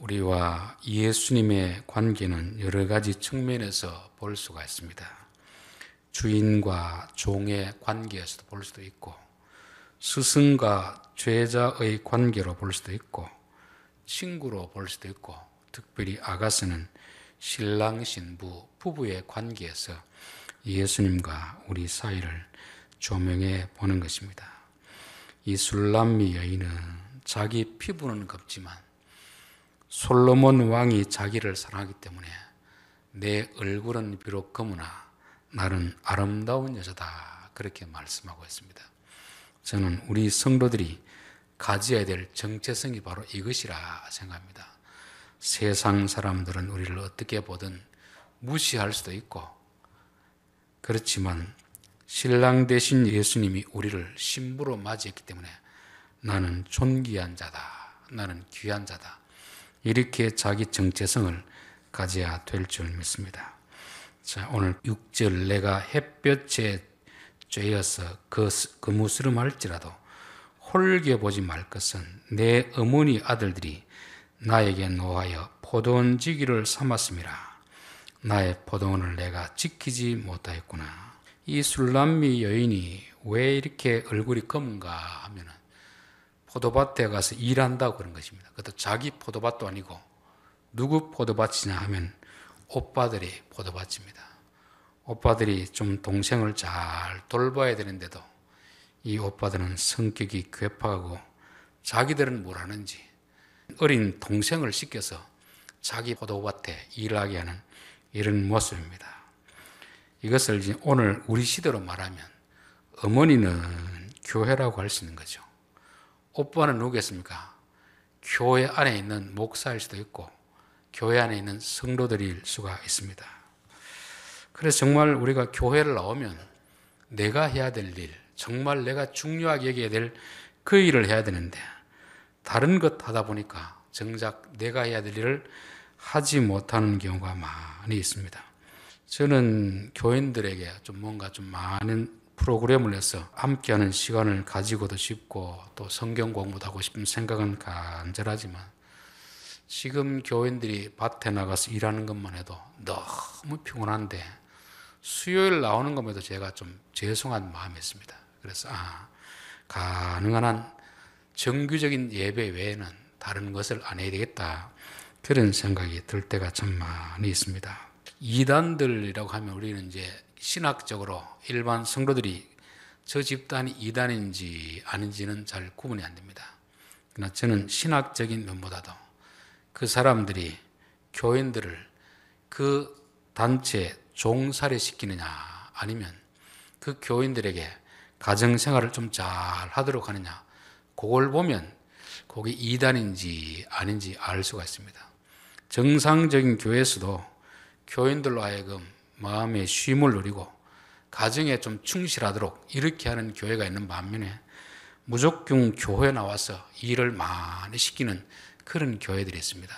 우리와 예수님의 관계는 여러 가지 측면에서 볼 수가 있습니다. 주인과 종의 관계에서도 볼 수도 있고, 스승과 죄자의 관계로 볼 수도 있고, 친구로 볼 수도 있고, 특별히 아가스는 신랑 신부 부부의 관계에서 예수님과 우리 사이를 조명해 보는 것입니다. 이 술람미 여인은 자기 피부는 곱지만 솔로몬 왕이 자기를 사랑하기 때문에 내 얼굴은 비록 검으나 나는 아름다운 여자다. 그렇게 말씀하고 있습니다. 저는 우리 성도들이 가져야 될 정체성이 바로 이것이라 생각합니다. 세상 사람들은 우리를 어떻게 보든 무시할 수도 있고, 그렇지만 신랑 대신 예수님이 우리를 신부로 맞이했기 때문에 나는 존귀한 자다. 나는 귀한 자다. 이렇게 자기 정체성을 가져야 될 줄 믿습니다. 자, 오늘 6절 내가 햇볕에 쬐어서 그, 거무스름할지라도 그 홀겨보지 말 것은 내 어머니 아들들이 나에게 노하여 포도원 지기를 삼았음이라. 나의 포도원을 내가 지키지 못하였구나. 이 술람미 여인이 왜 이렇게 얼굴이 검은가 하면은 포도밭에 가서 일한다고 그런 것입니다. 그것도 자기 포도밭도 아니고 누구 포도밭이냐 하면 오빠들이 포도밭입니다. 오빠들이 좀 동생을 잘 돌봐야 되는데도 이 오빠들은 성격이 괴팍하고 자기들은 뭘 하는지 어린 동생을 시켜서 자기 포도밭에 일하게 하는 이런 모습입니다. 이것을 오늘 우리 시대로 말하면 어머니는 교회라고 할 수 있는 거죠. 오빠는 누구겠습니까? 교회 안에 있는 목사일 수도 있고 교회 안에 있는 성도들일 수가 있습니다. 그래서 정말 우리가 교회를 나오면 내가 해야 될 일, 정말 내가 중요하게 여겨야 될 그 일을 해야 되는데 다른 것 하다 보니까 정작 내가 해야 될 일을 하지 못하는 경우가 많이 있습니다. 저는 교인들에게 좀 뭔가 좀 많은 프로그램을 해서 함께하는 시간을 가지고도 싶고 또 성경 공부도 하고 싶은 생각은 간절하지만 지금 교인들이 밭에 나가서 일하는 것만 해도 너무 피곤한데 수요일 나오는 것만해도 제가 좀 죄송한 마음이 있습니다. 그래서 아 가능한 한 정규적인 예배 외에는 다른 것을 안 해야 되겠다 그런 생각이 들 때가 참 많이 있습니다. 이단들이라고 하면 우리는 이제 신학적으로 일반 성도들이 저 집단이 이단인지 아닌지는 잘 구분이 안 됩니다. 그러나 저는 신학적인 면보다도 그 사람들이 교인들을 그 단체 종살이 시키느냐 아니면 그 교인들에게 가정생활을 좀 잘 하도록 하느냐 그걸 보면 거기 이단인지 아닌지 알 수가 있습니다. 정상적인 교회에서도 교인들로 하여금 마음의 쉼을 누리고 가정에 좀 충실하도록 이렇게 하는 교회가 있는 반면에 무조건 교회 나와서 일을 많이 시키는 그런 교회들이 있습니다.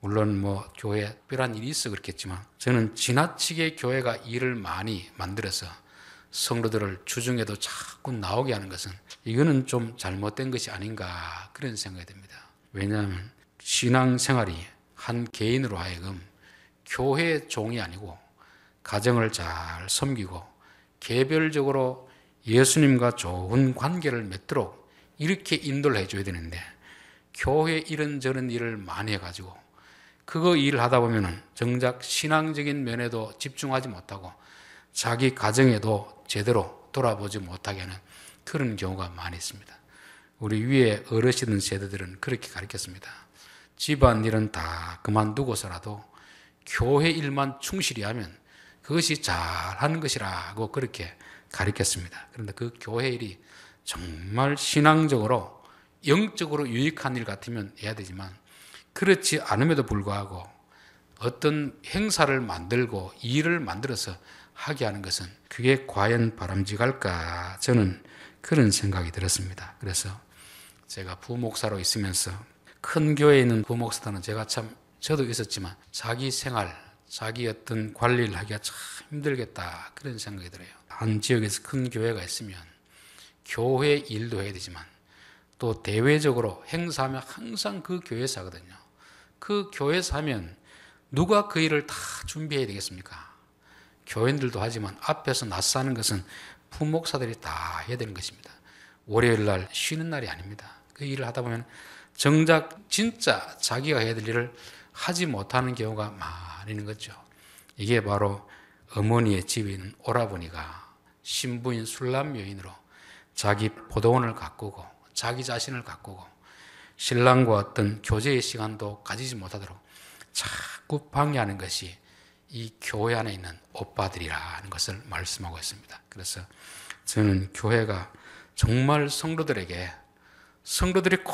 물론 뭐 교회 특별 일이 있어 그렇겠지만 저는 지나치게 교회가 일을 많이 만들어서 성도들을 주중에도 자꾸 나오게 하는 것은 이거는 좀 잘못된 것이 아닌가 그런 생각이 듭니다. 왜냐하면 신앙생활이 한 개인으로 하여금 교회 종이 아니고 가정을 잘 섬기고 개별적으로 예수님과 좋은 관계를 맺도록 이렇게 인도를 해줘야 되는데 교회 이런저런 일을 많이 해가지고 그거 일을 하다 보면은 정작 신앙적인 면에도 집중하지 못하고 자기 가정에도 제대로 돌아보지 못하게 하는 그런 경우가 많이 있습니다. 우리 위에 어르신 세대들은 그렇게 가르쳤습니다. 집안 일은 다 그만두고서라도 교회 일만 충실히 하면 그것이 잘하는 것이라고 그렇게 가르쳤습니다. 그런데 그 교회 일이 정말 신앙적으로 영적으로 유익한 일 같으면 해야 되지만 그렇지 않음에도 불구하고 어떤 행사를 만들고 일을 만들어서 하게 하는 것은 그게 과연 바람직할까 저는 그런 생각이 들었습니다. 그래서 제가 부목사로 있으면서 큰 교회에 있는 부목사들은 제가 참 저도 있었지만 자기 생활 자기 어떤 관리를 하기가 참 힘들겠다 그런 생각이 들어요. 한 지역에서 큰 교회가 있으면 교회 일도 해야 되지만 또 대외적으로 행사하면 항상 그 교회에서 하거든요. 그 교회에서 하면 누가 그 일을 다 준비해야 되겠습니까? 교인들도 하지만 앞에서 낯사는 것은 부목사들이 다 해야 되는 것입니다. 월요일 날 쉬는 날이 아닙니다. 그 일을 하다 보면 정작 진짜 자기가 해야 될 일을 하지 못하는 경우가 많은 거죠. 이게 바로 어머니의 집인 오라버니가 신부인 술람 여인으로 자기 포도원을 가꾸고 자기 자신을 가꾸고 신랑과 어떤 교제의 시간도 가지지 못하도록 자꾸 방해하는 것이 이 교회 안에 있는 오빠들이라는 것을 말씀하고 있습니다. 그래서 저는 교회가 정말 성도들에게 성도들이 꼭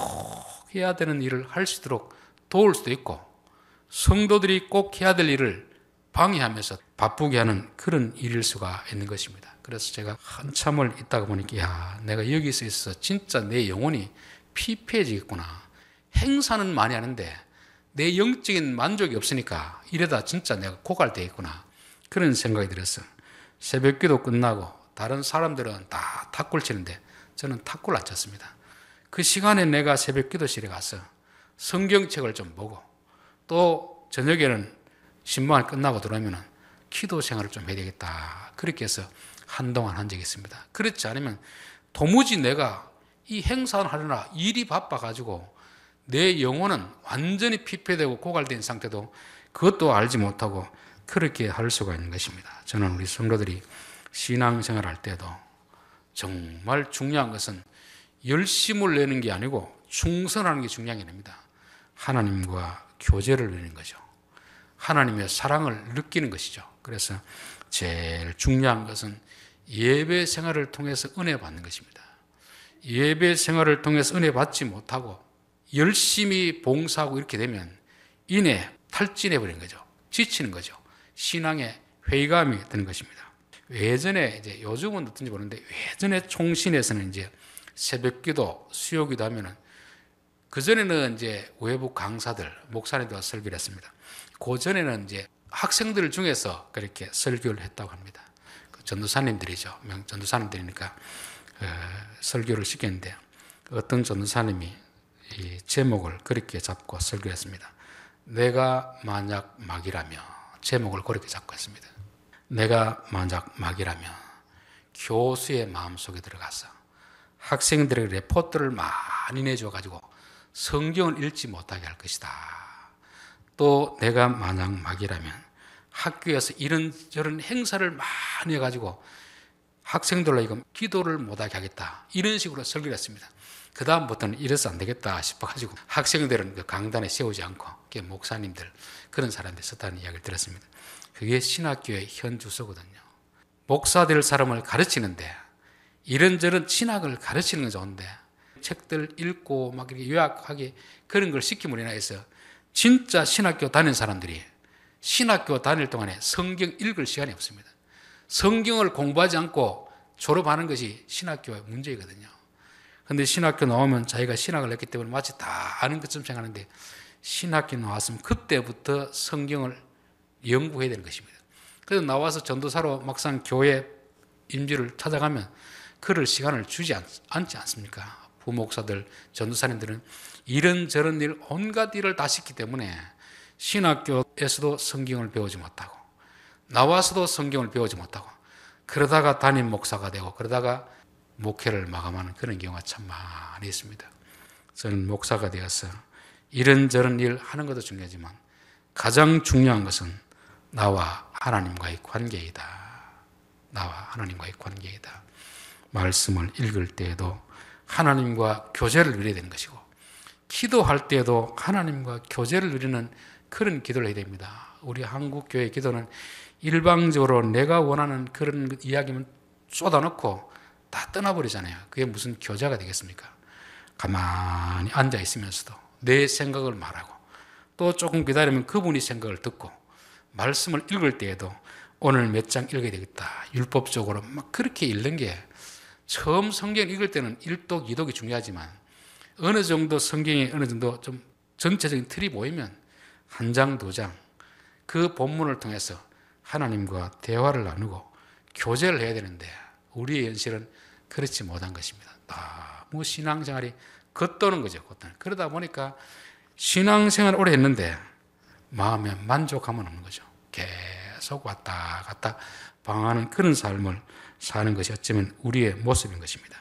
해야 되는 일을 할 수 있도록 도울 수도 있고 성도들이 꼭 해야 될 일을 방해하면서 바쁘게 하는 그런 일일 수가 있는 것입니다. 그래서 제가 한참을 있다가 보니까 야, 내가 여기서 있어 진짜 내 영혼이 피폐해지겠구나. 행사는 많이 하는데 내 영적인 만족이 없으니까 이래다 진짜 내가 고갈되겠구나. 그런 생각이 들었어요. 새벽기도 끝나고 다른 사람들은 다탁골 치는데 저는 탁골를안 쳤습니다. 그 시간에 내가 새벽기도실에 가서 성경책을 좀 보고 또 저녁에는 신방을 끝나고 들어오면 기도 생활을 좀 해야 되겠다. 그렇게 해서 한동안 한 적이 있습니다. 그렇지 않으면 도무지 내가 이 행사를 하려나 일이 바빠가지고 내 영혼은 완전히 피폐되고 고갈된 상태도 그것도 알지 못하고 그렇게 할 수가 있는 것입니다. 저는 우리 성도들이 신앙생활 할 때도 정말 중요한 것은 열심을 내는 게 아니고 충성하는게 중요한 게 됩니다. 하나님과 교제를 누리는 거죠. 하나님의 사랑을 느끼는 것이죠. 그래서 제일 중요한 것은 예배 생활을 통해서 은혜 받는 것입니다. 예배 생활을 통해서 은혜 받지 못하고 열심히 봉사하고 이렇게 되면 이내 탈진해 버린 거죠. 지치는 거죠. 신앙의 회의감이 드는 것입니다. 예전에 이제 요즘은 어떤지 모르는데 예전에 총신에서는 이제 새벽기도 수요기도 하면은 그전에는 이제 외부 강사들, 목사님들 설교를 했습니다. 그전에는 이제 학생들 중에서 그렇게 설교를 했다고 합니다. 그 전도사님들이죠. 전도사님들이니까 어, 설교를 시켰는데 어떤 전도사님이 제목을 그렇게 잡고 설교했습니다. 내가 만약 막이라며 제목을 그렇게 잡고 했습니다. 내가 만약 막이라며 교수의 마음속에 들어가서 학생들의 레포트를 많이 내줘 가지고 성경을 읽지 못하게 할 것이다. 또 내가 만약 막이라면 학교에서 이런 저런 행사를 많이 해가지고 학생들로 이거 기도를 못하게 하겠다. 이런 식으로 설교를 했습니다. 그 다음부터는 이래서 안 되겠다 싶어가지고 학생들은 그 강단에 세우지 않고 목사님들 그런 사람들 썼다는 이야기를 들었습니다. 그게 신학교의 현 주소거든요. 목사 될 사람을 가르치는데 이런저런 신학을 가르치는 건 좋은데 책들 읽고 막 이렇게 요약하게 그런 걸시키면 이나 해서 진짜 신학교 다닌 사람들이 신학교 다닐 동안에 성경 읽을 시간이 없습니다. 성경을 공부하지 않고 졸업하는 것이 신학교의 문제이거든요. 근데 신학교 나오면 자기가 신학을 했기 때문에 마치 다 아는 것처럼 생각하는데 신학교 나왔으면 그때부터 성경을 연구해야 되는 것입니다. 그래서 나와서 전도사로 막상 교회 임지를 찾아가면 그럴 시간을 주지 않, 지 않습니까? 부목사들, 그 전도사님들은 이런 저런 일, 온갖 일을 다 시기 키 때문에 신학교에서도 성경을 배우지 못하고 나와서도 성경을 배우지 못하고 그러다가 담임 목사가 되고 그러다가 목회를 마감하는 그런 경우가 참 많이 있습니다. 저는 목사가 되어서 이런저런 일 하는 것도 중요하지만 가장 중요한 것은 나와 하나님과의 관계이다. 나와 하나님과의 관계이다. 말씀을 읽을 때에도 하나님과 교제를 누려야 되는 것이고 기도할 때도 하나님과 교제를 누리는 그런 기도를 해야 됩니다. 우리 한국 교회 기도는 일방적으로 내가 원하는 그런 이야기만 쏟아놓고 다 떠나버리잖아요. 그게 무슨 교자가 되겠습니까? 가만히 앉아 있으면서도 내 생각을 말하고 또 조금 기다리면 그분이 생각을 듣고 말씀을 읽을 때에도 오늘 몇 장 읽어야 되겠다. 율법적으로 막 그렇게 읽는 게 처음 성경 읽을 때는 1독, 2독이 중요하지만 어느 정도 성경이 어느 정도 좀 전체적인 틀이 보이면 한 장, 두 장 그 본문을 통해서 하나님과 대화를 나누고 교제를 해야 되는데 우리의 현실은 그렇지 못한 것입니다. 너무 신앙생활이 겉도는 거죠. 겉도는. 그러다 보니까 신앙생활 오래 했는데 마음에 만족함은 없는 거죠. 계속 왔다 갔다 방하는 그런 삶을 사는 것이 어쩌면 우리의 모습인 것입니다.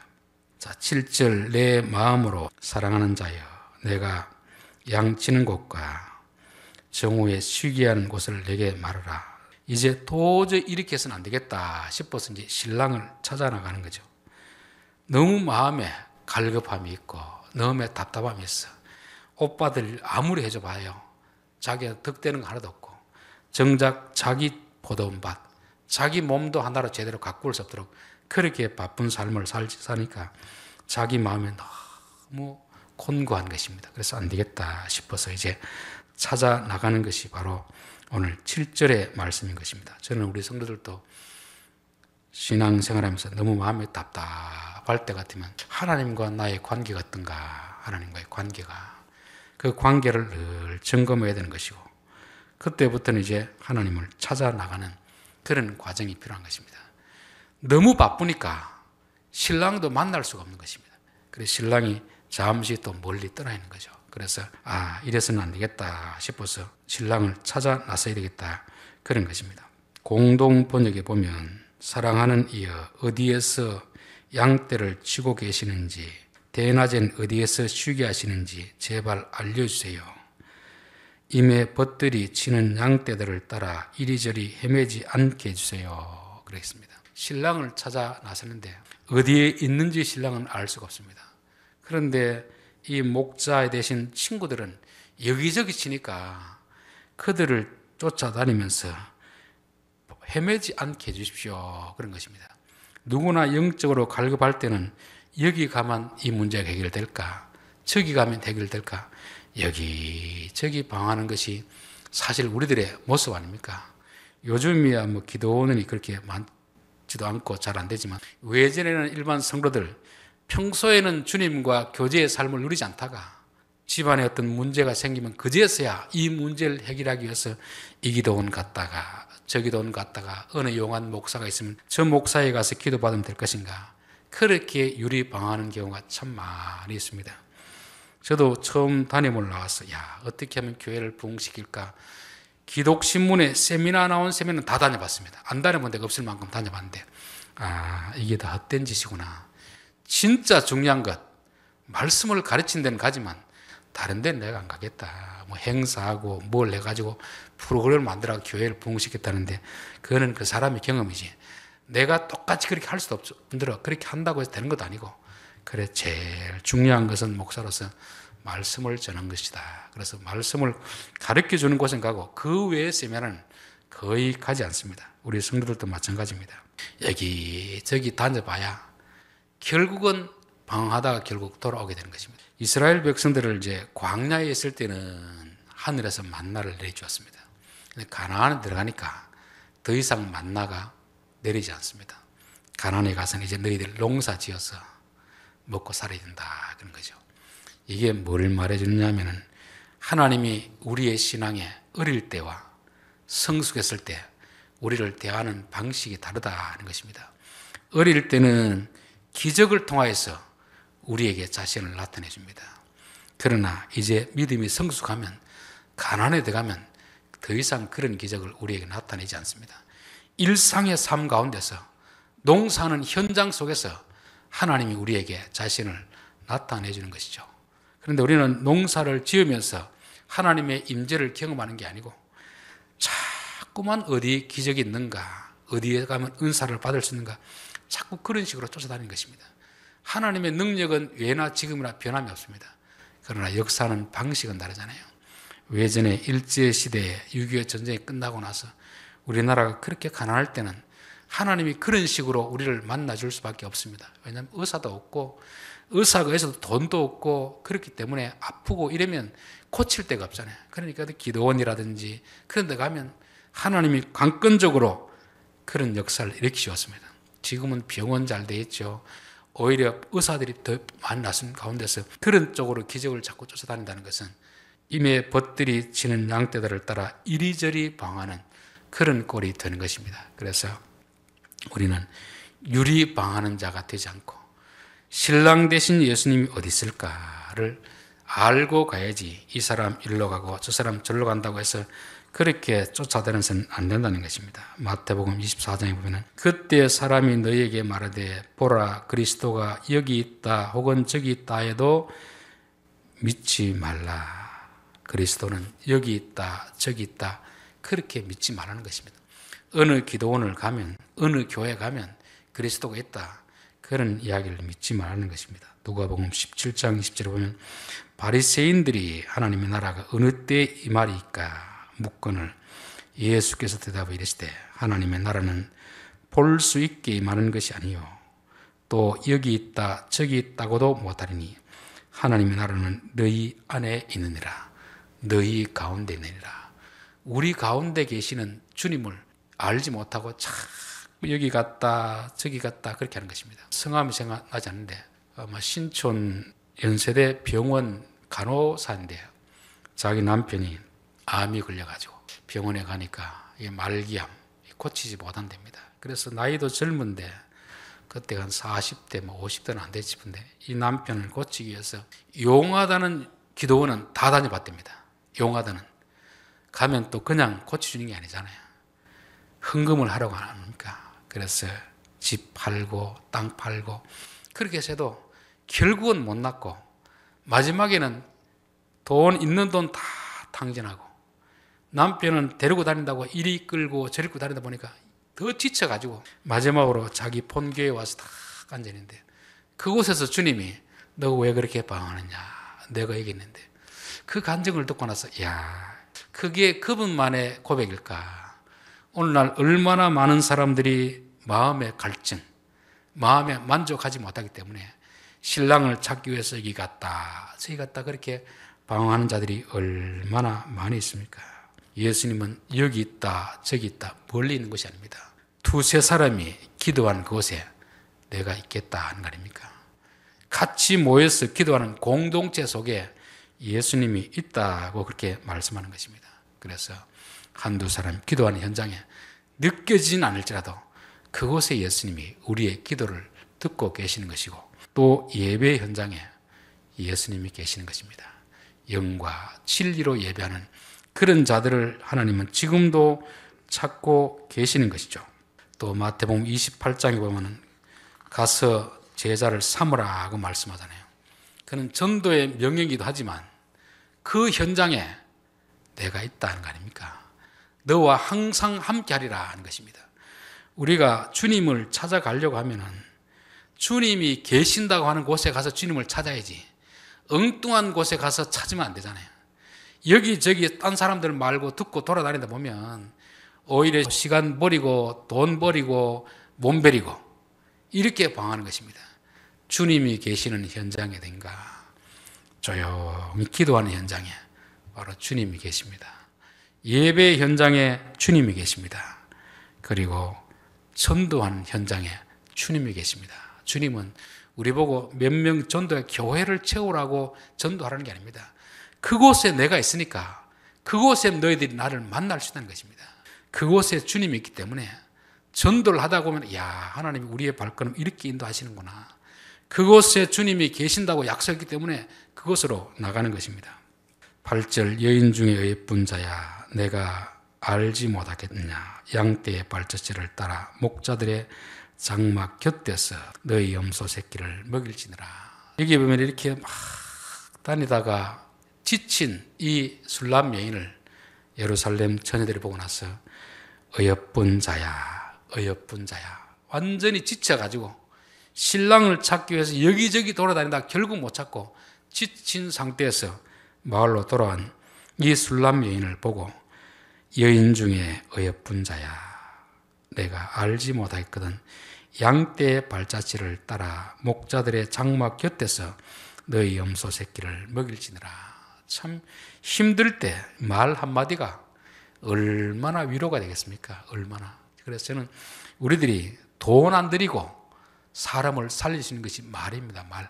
자, 7절 내 마음으로 사랑하는 자여 내가 양치는 곳과 정오에 쉬게 하는 곳을 내게 말하라. 이제 도저히 이렇게 해서는 안 되겠다 싶어서 이제 신랑을 찾아 나가는 거죠. 너무 마음에 갈급함이 있고 너무 답답함이 있어. 오빠들 아무리 해줘봐요. 자기가 득되는 거 하나도 없고 정작 자기 보도밭 자기 몸도 하나로 제대로 가꿀 수 없도록 그렇게 바쁜 삶을 살지 사니까 자기 마음에 너무 곤고한 것입니다. 그래서 안 되겠다 싶어서 이제 찾아 나가는 것이 바로 오늘 7절의 말씀인 것입니다. 저는 우리 성도들도 신앙생활하면서 너무 마음이 답답할 때 같으면 하나님과 나의 관계가 어떤가 하나님과의 관계가 그 관계를 늘 점검해야 되는 것이고 그때부터는 이제 하나님을 찾아 나가는 그런 과정이 필요한 것입니다. 너무 바쁘니까 신랑도 만날 수가 없는 것입니다. 그래서 신랑이 잠시 또 멀리 떠나 있는 거죠. 그래서 아 이래서는 안 되겠다 싶어서 신랑을 찾아 나서야 되겠다 그런 것입니다. 공동 번역에 보면 사랑하는 이여 어디에서 양떼를 치고 계시는지 대낮엔 어디에서 쉬게 하시는지 제발 알려주세요. 임의 벗들이 치는 양떼들을 따라 이리저리 헤매지 않게 해주세요. 그랬습니다. 신랑을 찾아 나서는데 어디에 있는지 신랑은 알 수가 없습니다. 그런데 이 목자에 대신 친구들은 여기저기 치니까 그들을 쫓아다니면서 헤매지 않게 해주십시오. 그런 것입니다. 누구나 영적으로 갈급할 때는 여기 가면 이 문제가 해결될까? 저기 가면 해결될까? 여기저기 방하는 것이 사실 우리들의 모습 아닙니까? 요즘이야 뭐 기도원이 그렇게 많지도 않고 잘 안 되지만 외전에는 일반 성도들 평소에는 주님과 교제의 삶을 누리지 않다가 집안에 어떤 문제가 생기면 그제서야 이 문제를 해결하기 위해서 이 기도원 갔다가 저 기도원 갔다가 어느 용한 목사가 있으면 저 목사에 가서 기도받으면 될 것인가 그렇게 유리 방하는 경우가 참 많이 있습니다. 저도 처음 담임을 나왔어요. 야, 어떻게 하면 교회를 부흥시킬까? 기독신문에 세미나 나온 세미나 다 다녀봤습니다. 안 다녀본 데가 없을 만큼 다녀봤는데, 아, 이게 다 헛된 짓이구나. 진짜 중요한 것, 말씀을 가르친 데는 가지만, 다른 데는 내가 안 가겠다. 뭐 행사하고 뭘 해가지고 프로그램을 만들어 교회를 부흥시켰다는데, 그거는 그 사람의 경험이지. 내가 똑같이 그렇게 할 수도 없죠. 들어 그렇게 한다고 해서 되는 것도 아니고. 그래, 제일 중요한 것은 목사로서 말씀을 전한 것이다. 그래서 말씀을 가르쳐 주는 곳은 가고 그 외의 세면은 거의 가지 않습니다. 우리 성도들도 마찬가지입니다. 여기 저기 다녀봐야 결국은 방황하다가 결국 돌아오게 되는 것입니다. 이스라엘 백성들을 이제 광야에 있을 때는 하늘에서 만나를 내주었습니다. 가나안에 들어가니까 더 이상 만나가 내리지 않습니다. 가난에 가서는 이제 너희들 농사 지어서 먹고 살아야 된다. 그런 거죠. 이게 뭘말해주느냐하면 하나님이 우리의 신앙에 어릴 때와 성숙했을 때 우리를 대하는 방식이 다르다는 것입니다. 어릴 때는 기적을 통하여서 우리에게 자신을 나타내 줍니다. 그러나 이제 믿음이 성숙하면 가난에 들어가면 더 이상 그런 기적을 우리에게 나타내지 않습니다. 일상의 삶 가운데서 농사는 현장 속에서 하나님이 우리에게 자신을 나타내 주는 것이죠. 그런데 우리는 농사를 지으면서 하나님의 임재를 경험하는 게 아니고 자꾸만 어디 기적이 있는가, 어디에 가면 은사를 받을 수 있는가, 자꾸 그런 식으로 쫓아다니는 것입니다. 하나님의 능력은 예나 지금이나 변함이 없습니다. 그러나 역사는 방식은 다르잖아요. 왜전에 일제 시대에 6.25 전쟁이 끝나고 나서 우리나라가 그렇게 가난할 때는 하나님이 그런 식으로 우리를 만나줄 수밖에 없습니다. 왜냐하면 의사도 없고 의사가 있어도 돈도 없고 그렇기 때문에 아프고 이러면 고칠 데가 없잖아요. 그러니까 기도원이라든지 그런 데 가면 하나님이 관건적으로 그런 역사를 일으키셨습니다. 지금은 병원 잘 되어 있죠. 오히려 의사들이 더 많이 났은 가운데서 그런 쪽으로 기적을 자꾸 쫓아다닌다는 것은 이미 벗들이 지는 양떼들을 따라 이리저리 방하는 그런 꼴이 되는 것입니다. 그래서 우리는 유리 방하는 자가 되지 않고 신랑 대신 예수님이 어디 있을까를 알고 가야지 이 사람 일로 가고 저 사람 절로 간다고 해서 그렇게 쫓아다녀서는 니안 된다는 것입니다. 마태복음 24장에 보면 그때 사람이 너에게 말하되 보라 그리스도가 여기 있다 혹은 저기 있다 해도 믿지 말라. 그리스도는 여기 있다 저기 있다 그렇게 믿지 말라는 것입니다. 어느 기도원을 가면 어느 교회 가면 그리스도가 있다. 그런 이야기를 믿지 말하는 것입니다. 누가복음 17장 20절에 보면 바리새인들이 하나님의 나라가 어느 때 임하리까 묵건을 예수께서 대답을 이르시되 하나님의 나라는 볼 수 있게 임하는 것이 아니요 또 여기 있다 저기 있다고도 못하리니 하나님의 나라는 너희 안에 있느니라 너희 가운데 있느라 우리 가운데 계시는 주님을 알지 못하고 참 뭐 여기 갔다 저기 갔다 그렇게 하는 것입니다. 성함이 생각나지 않는데 아마 어, 뭐 신촌 연세대 병원 간호사인데 자기 남편이 암이 걸려가지고 병원에 가니까 이 말기암 고치지 못한답니다. 그래서 나이도 젊은데 그때 한 40대 뭐 50대는 안 됐지 싶은데 이 남편을 고치기 위해서 용하다는 기도원은 다 다녀봤답니다. 용하다는 가면 또 그냥 고쳐주는 게 아니잖아요. 헌금을 하라고 안 합니까? 그래서 집 팔고 땅 팔고 그렇게 해도 서 결국은 못 났고 마지막에는 돈 있는 돈다 당진하고 남편은 데리고 다닌다고 이리 끌고 저리 끌고 다니다 보니까 더 지쳐가지고 마지막으로 자기 본교에 와서 다 앉았는데 그곳에서 주님이 너 왜 그렇게 방황하느냐 내가 얘기했는데 그 간증을 듣고 나서 야 그게 그분만의 고백일까 오늘날 얼마나 많은 사람들이 마음의 갈증, 마음에 만족하지 못하기 때문에 신랑을 찾기 위해서 여기 갔다, 저기 갔다 그렇게 방황하는 자들이 얼마나 많이 있습니까? 예수님은 여기 있다, 저기 있다, 멀리 있는 것이 아닙니다. 두세 사람이 기도한 그곳에 내가 있겠다 하는 거 아닙니까? 같이 모여서 기도하는 공동체 속에 예수님이 있다고 그렇게 말씀하는 것입니다. 그래서 한두 사람 기도하는 현장에 느껴지진 않을지라도 그곳에 예수님이 우리의 기도를 듣고 계시는 것이고 또 예배 현장에 예수님이 계시는 것입니다. 영과 진리로 예배하는 그런 자들을 하나님은 지금도 찾고 계시는 것이죠. 또 마태복음 28장에 보면 가서 제자를 삼으라 하고 말씀하잖아요. 그는 전도의 명령이기도 하지만 그 현장에 내가 있다는 거 아닙니까? 너와 항상 함께하리라 하는 것입니다. 우리가 주님을 찾아가려고 하면은 주님이 계신다고 하는 곳에 가서 주님을 찾아야지. 엉뚱한 곳에 가서 찾으면 안 되잖아요. 여기저기 딴 사람들 말고 듣고 돌아다니다 보면 오히려 시간 버리고 돈 버리고 몸 버리고 이렇게 방하는 것입니다. 주님이 계시는 현장에 된가 조용히 기도하는 현장에 바로 주님이 계십니다. 예배 현장에 주님이 계십니다. 그리고 전도하 현장에 주님이 계십니다. 주님은 우리 보고 몇 명 전도해 교회를 채우라고 전도하라는 게 아닙니다. 그곳에 내가 있으니까 그곳에 너희들이 나를 만날 수 있다는 것입니다. 그곳에 주님이 있기 때문에 전도를 하다 보면 야 하나님이 우리의 발걸음 이렇게 인도하시는구나. 그곳에 주님이 계신다고 약속했기 때문에 그곳으로 나가는 것입니다. 8절 여인 중에 의뿐 자야 내가 알지 못하겠느냐 양떼의 발자취를 따라 목자들의 장막 곁에서 너희 염소 새끼를 먹일지니라 여기 보면 이렇게 막 다니다가 지친 이 술람 여인을 예루살렘 처녀들이 보고 나서 어여쁜 자야, 어여쁜 자야. 완전히 지쳐가지고 신랑을 찾기 위해서 여기저기 돌아다니다 결국 못 찾고 지친 상태에서 마을로 돌아온 이 술람 여인을 보고 여인 중에 어여쁜 자야 내가 알지 못하겠거든 양떼의 발자취를 따라 목자들의 장막 곁에서 너희 염소 새끼를 먹일지느라참 힘들 때 말 한마디가 얼마나 위로가 되겠습니까? 얼마나 그래서 저는 우리들이 돈안 들이고 사람을 살리시는 것이 말입니다. 말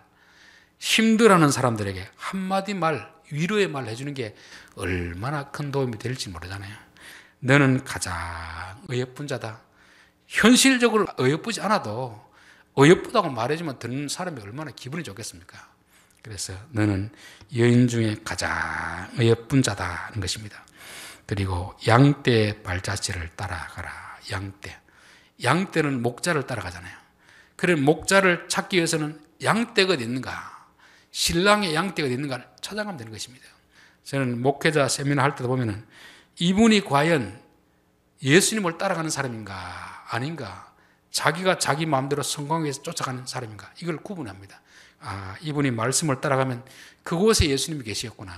힘들어하는 사람들에게 한마디 말, 위로의 말 해주는 게 얼마나 큰 도움이 될지 모르잖아요. 너는 가장 어여쁜 자다. 현실적으로 어여쁘지 않아도 어여쁘다고 말해주면 듣는 사람이 얼마나 기분이 좋겠습니까? 그래서 너는 여인 중에 가장 어여쁜 자다는 것입니다. 그리고 양떼 발자취를 따라가라. 양떼. 양떼는 목자를 따라가잖아요. 그런 목자를 찾기 위해서는 양떼가 어디 있는가? 신랑의 양떼가 있는가 찾아가면 되는 것입니다. 저는 목회자 세미나 할 때도 보면은 이분이 과연 예수님을 따라가는 사람인가 아닌가 자기가 자기 마음대로 성공해서 쫓아가는 사람인가 이걸 구분합니다. 아 이분이 말씀을 따라가면 그곳에 예수님이 계시었구나.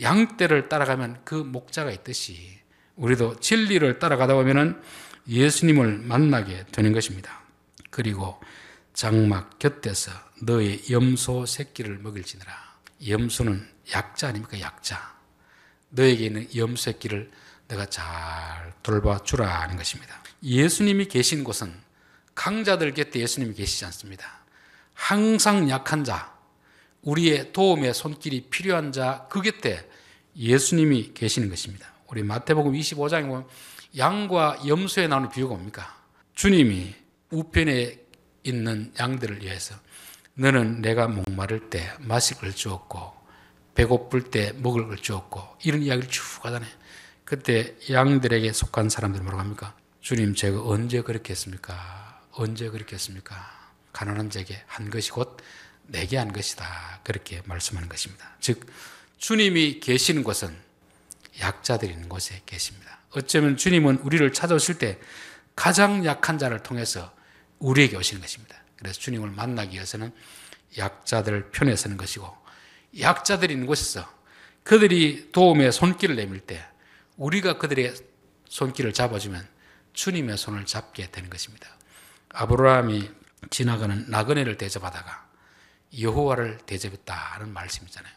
양떼를 따라가면 그 목자가 있듯이 우리도 진리를 따라가다 보면은 예수님을 만나게 되는 것입니다. 그리고 장막 곁에서 너의 염소 새끼를 먹일지니라 염소는 약자 아닙니까? 약자. 너에게 있는 염소 새끼를 내가 잘 돌봐주라 하는 것입니다. 예수님이 계신 곳은 강자들 곁에 예수님이 계시지 않습니다. 항상 약한 자, 우리의 도움의 손길이 필요한 자, 그 곁에 예수님이 계시는 것입니다. 우리 마태복음 25장에 보면 양과 염소에 나오는 비유가 뭡니까? 주님이 우편에 있는 양들을 위해서 너는 내가 목마를 때 마실 걸 주었고 배고플 때 먹을 걸 주었고 이런 이야기를 쭉 하잖아요. 그때 양들에게 속한 사람들이 뭐라고 합니까? 주님 제가 언제 그렇게 했습니까? 언제 그렇게 했습니까? 가난한 자에게 한 것이 곧 내게 한 것이다. 그렇게 말씀하는 것입니다. 즉 주님이 계시는 곳은 약자들이 있는 곳에 계십니다. 어쩌면 주님은 우리를 찾아오실 때 가장 약한 자를 통해서 우리에게 오시는 것입니다. 그래서 주님을 만나기 위해서는 약자들 편에 서는 것이고 약자들이 있는 곳에서 그들이 도움의 손길을 내밀 때 우리가 그들의 손길을 잡아주면 주님의 손을 잡게 되는 것입니다. 아브라함이 지나가는 나그네를 대접하다가 여호와를 대접했다는 말씀이잖아요.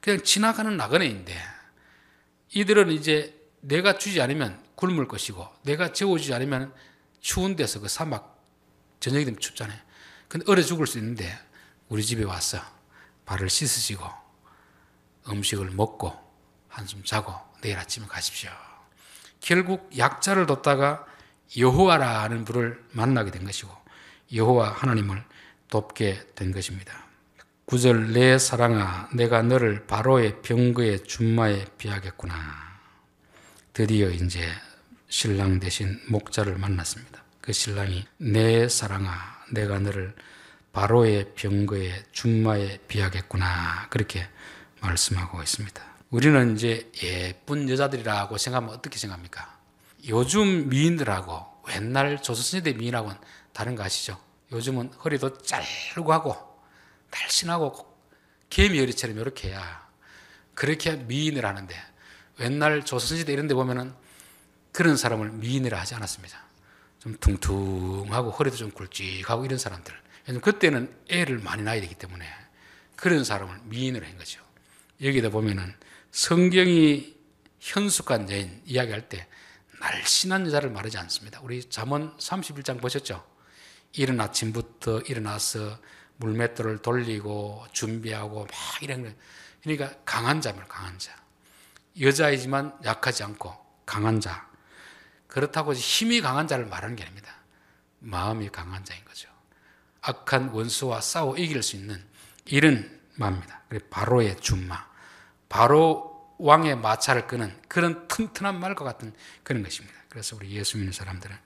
그냥 지나가는 나그네인데 이들은 이제 내가 주지 않으면 굶을 것이고 내가 재워주지 않으면 추운 데서 그 사막 저녁이 되면 춥잖아요. 근데 얼어 죽을 수 있는데 우리 집에 와서 발을 씻으시고 음식을 먹고 한숨 자고 내일 아침에 가십시오. 결국 약자를 돕다가 여호와라는 분을 만나게 된 것이고 여호와 하나님을 돕게 된 것입니다. 구절 내 사랑아 내가 너를 바로의 병거의 준마에 비하겠구나. 드디어 이제 신랑 대신 목자를 만났습니다. 그 신랑이 내 네, 사랑아 내가 너를 바로의 병거의 준마에 비하겠구나 그렇게 말씀하고 있습니다. 우리는 이제 예쁜 여자들이라고 생각하면 어떻게 생각합니까? 요즘 미인들하고 옛날 조선시대 미인하고는 다른 거 아시죠? 요즘은 허리도 짧고 하고 날씬하고 개미 허리처럼 이렇게 해야 그렇게 미인을 하는데 옛날 조선시대 이런 데 보면은 그런 사람을 미인이라 하지 않았습니다. 좀 퉁퉁하고 허리도 좀 굵직하고 이런 사람들. 그때는 애를 많이 낳아야 되기 때문에 그런 사람을 미인으로 한 거죠. 여기다 보면은 성경이 현숙한 여인 이야기할 때 날씬한 여자를 말하지 않습니다. 우리 잠언 31장 보셨죠? 이른 아침부터 일어나서 물맷돌을 돌리고 준비하고 막 이런 그러니까 강한 자입 강한 자. 여자이지만 약하지 않고 강한 자. 그렇다고 힘이 강한 자를 말하는 게 아닙니다. 마음이 강한 자인 거죠. 악한 원수와 싸워 이길 수 있는 이런 마입니다 바로의 준마. 바로 왕의 마차를 끄는 그런 튼튼한 말과 같은 그런 것입니다. 그래서 우리 예수 믿는 사람들은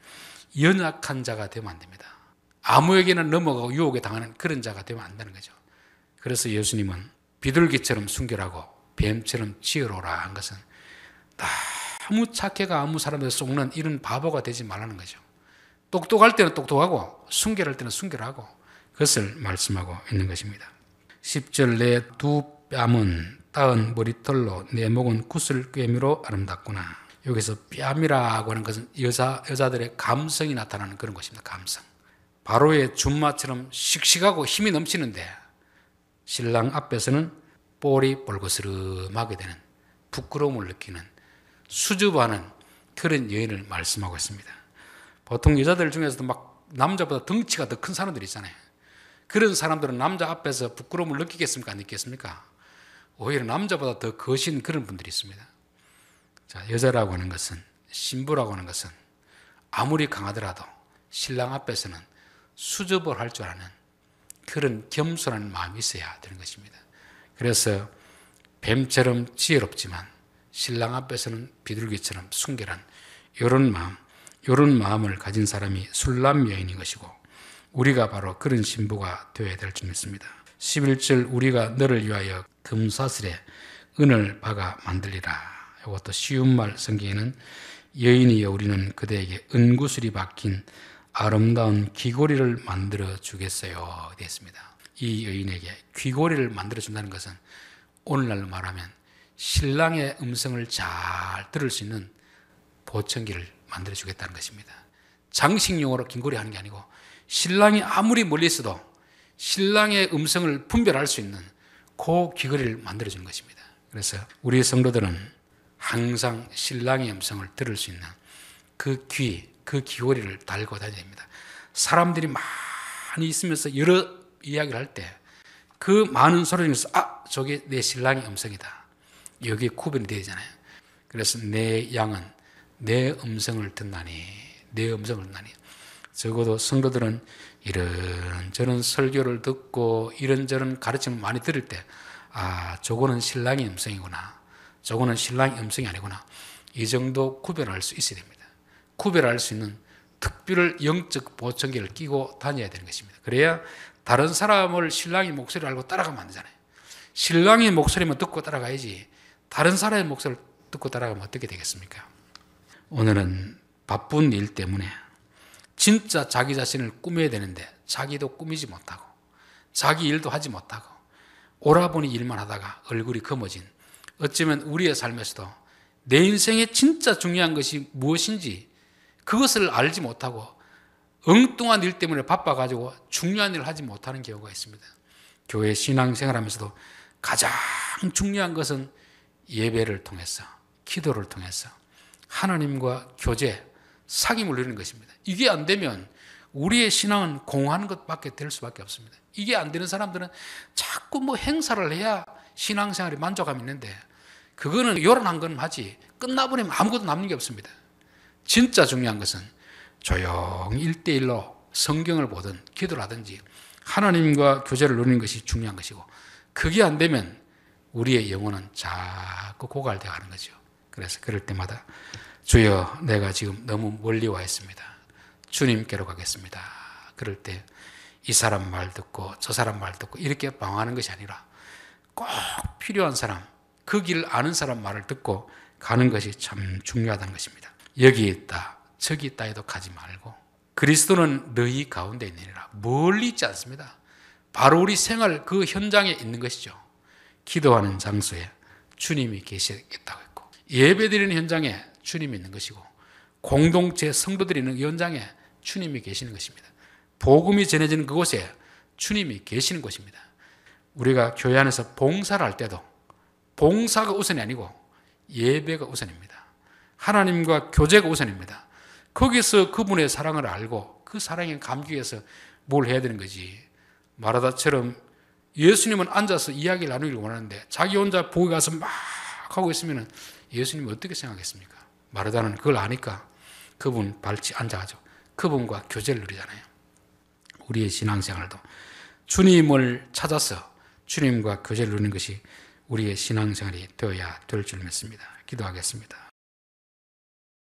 연약한 자가 되면 안 됩니다. 아무에게나 넘어가고 유혹에 당하는 그런 자가 되면 안 되는 거죠. 그래서 예수님은 비둘기처럼 순결하고 뱀처럼 치어로라 한 것은 다 아무 착해가 아무 사람에 속는 이런 바보가 되지 말라는 거죠. 똑똑할 때는 똑똑하고 순결할 때는 순결하고 그것을 말씀하고 있는 것입니다. 10절 내 두 뺨은 따은 머리털로 내 목은 구슬 꿰미로 아름답구나. 여기서 뺨이라고 하는 것은 여자, 여자들의 감성이 나타나는 그런 것입니다. 감성. 바로의 준마처럼 씩씩하고 힘이 넘치는데 신랑 앞에서는 볼이 볼거스름하게 되는 부끄러움을 느끼는 수줍어하는 그런 여인을 말씀하고 있습니다. 보통 여자들 중에서도 막 남자보다 덩치가 더 큰 사람들이 있잖아요. 그런 사람들은 남자 앞에서 부끄러움을 느끼겠습니까? 안 느끼겠습니까? 오히려 남자보다 더 거신 그런 분들이 있습니다. 자, 여자라고 하는 것은, 신부라고 하는 것은 아무리 강하더라도 신랑 앞에서는 수줍을 할 줄 아는 그런 겸손한 마음이 있어야 되는 것입니다. 그래서 뱀처럼 지혜롭지만 신랑 앞에서는 비둘기처럼 순결한 이런 마음, 이런 마음을 가진 사람이 술람 여인인 것이고 우리가 바로 그런 신부가 되어야 될 줄 믿습니다. 11절 우리가 너를 위하여 금사슬에 은을 박아 만들리라. 이것도 쉬운 말 성경에는 여인이여 우리는 그대에게 은구슬이 박힌 아름다운 귀고리를 만들어 주겠어요. 되었습니다. 이 여인에게 귀고리를 만들어 준다는 것은 오늘날 말하면 신랑의 음성을 잘 들을 수 있는 보청기를 만들어 주겠다는 것입니다. 장식용으로 긴거리 하는 게 아니고 신랑이 아무리 멀리 있어도 신랑의 음성을 분별할 수 있는 그 귀걸이를 만들어 주는 것입니다. 그래서 우리 성도들은 항상 신랑의 음성을 들을 수 있는 그 귀, 그 귀걸이를 달고 다녀야 됩니다. 사람들이 많이 있으면서 여러 이야기를 할 때 그 많은 소리 중에서 아, 저게 내 신랑의 음성이다. 여기에 구별이 되잖아요. 그래서 내 양은 내 음성을 듣나니 내 음성을 듣나니 적어도 성도들은 이런저런 설교를 듣고 이런저런 가르침을 많이 들을 때 아, 저거는 신랑의 음성이구나. 저거는 신랑의 음성이 아니구나. 이 정도 구별할 수 있어야 됩니다. 구별할 수 있는 특별 영적 보청기를 끼고 다녀야 되는 것입니다. 그래야 다른 사람을 신랑의 목소리를 알고 따라가면 안 되잖아요. 신랑의 목소리만 듣고 따라가야지 다른 사람의 목소리를 듣고 따라가면 어떻게 되겠습니까? 오늘은 바쁜 일 때문에 진짜 자기 자신을 꾸며야 되는데 자기도 꾸미지 못하고 자기 일도 하지 못하고 오라보니 일만 하다가 얼굴이 검어진 어쩌면 우리의 삶에서도 내 인생에 진짜 중요한 것이 무엇인지 그것을 알지 못하고 엉뚱한 일 때문에 바빠가지고 중요한 일을 하지 못하는 경우가 있습니다. 교회 신앙생활 하면서도 가장 중요한 것은 예배를 통해서 기도를 통해서 하나님과 교제, 사귐을 누리는 것입니다. 이게 안 되면 우리의 신앙은 공하 것밖에 될 수밖에 없습니다. 이게 안 되는 사람들은 자꾸 뭐 행사를 해야 신앙생활에 만족함이 있는데 그거는 요란한 건 하지 끝나버리면 아무것도 남는 게 없습니다. 진짜 중요한 것은 조용히 일대일로 성경을 보든 기도를 하든지 하나님과 교제를 누리는 것이 중요한 것이고 그게 안 되면 우리의 영혼은 자꾸 고갈되어 가는 거죠. 그래서 그럴 때마다 주여 내가 지금 너무 멀리 와 있습니다. 주님께로 가겠습니다. 그럴 때 이 사람 말 듣고 저 사람 말 듣고 이렇게 방황하는 것이 아니라 꼭 필요한 사람, 그 길 아는 사람 말을 듣고 가는 것이 참 중요하다는 것입니다. 여기 있다, 저기 있다 해도 가지 말고 그리스도는 너희 가운데 있느니라 멀리 있지 않습니다. 바로 우리 생활 그 현장에 있는 것이죠. 기도하는 장소에 주님이 계시겠다고 했고 예배드리는 현장에 주님이 있는 것이고 공동체 성도들이 있는 현장에 주님이 계시는 것입니다. 복음이 전해지는 그곳에 주님이 계시는 곳입니다. 우리가 교회 안에서 봉사를 할 때도 봉사가 우선이 아니고 예배가 우선입니다. 하나님과 교제가 우선입니다. 거기서 그분의 사랑을 알고 그 사랑에 감기 위해서 뭘 해야 되는 거지. 마라다처럼 예수님은 앉아서 이야기를 나누기를 원하는데 자기 혼자 보고 가서 막 하고 있으면 예수님은 어떻게 생각했습니까? 마르다는 그걸 아니까 그분 발치 앉아가지고 그분과 교제를 누리잖아요. 우리의 신앙생활도 주님을 찾아서 주님과 교제를 누리는 것이 우리의 신앙생활이 되어야 될 줄 믿습니다. 기도하겠습니다.